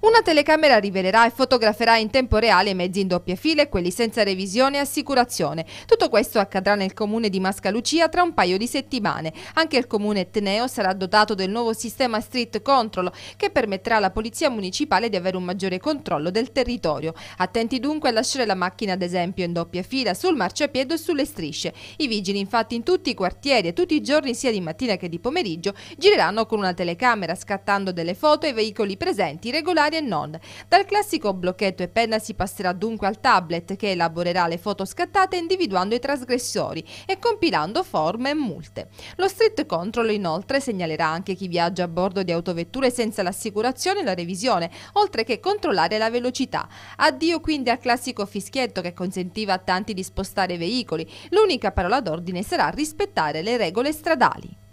Una telecamera rivelerà e fotograferà in tempo reale i mezzi in doppia fila e quelli senza revisione e assicurazione. Tutto questo accadrà nel comune di Mascalucia tra un paio di settimane. Anche il comune etneo sarà dotato del nuovo sistema street control che permetterà alla polizia municipale di avere un maggiore controllo del territorio. Attenti dunque a lasciare la macchina ad esempio in doppia fila sul marciapiede e sulle strisce. I vigili infatti in tutti i quartieri e tutti i giorni sia di mattina che di pomeriggio gireranno con una telecamera scattando delle foto ai veicoli presenti regolari universitari e non. Dal classico blocchetto e penna si passerà dunque al tablet che elaborerà le foto scattate individuando i trasgressori e compilando forme e multe. Lo street control inoltre segnalerà anche chi viaggia a bordo di autovetture senza l'assicurazione e la revisione, oltre che controllare la velocità. Addio quindi al classico fischietto che consentiva a tanti di spostare veicoli. L'unica parola d'ordine sarà rispettare le regole stradali.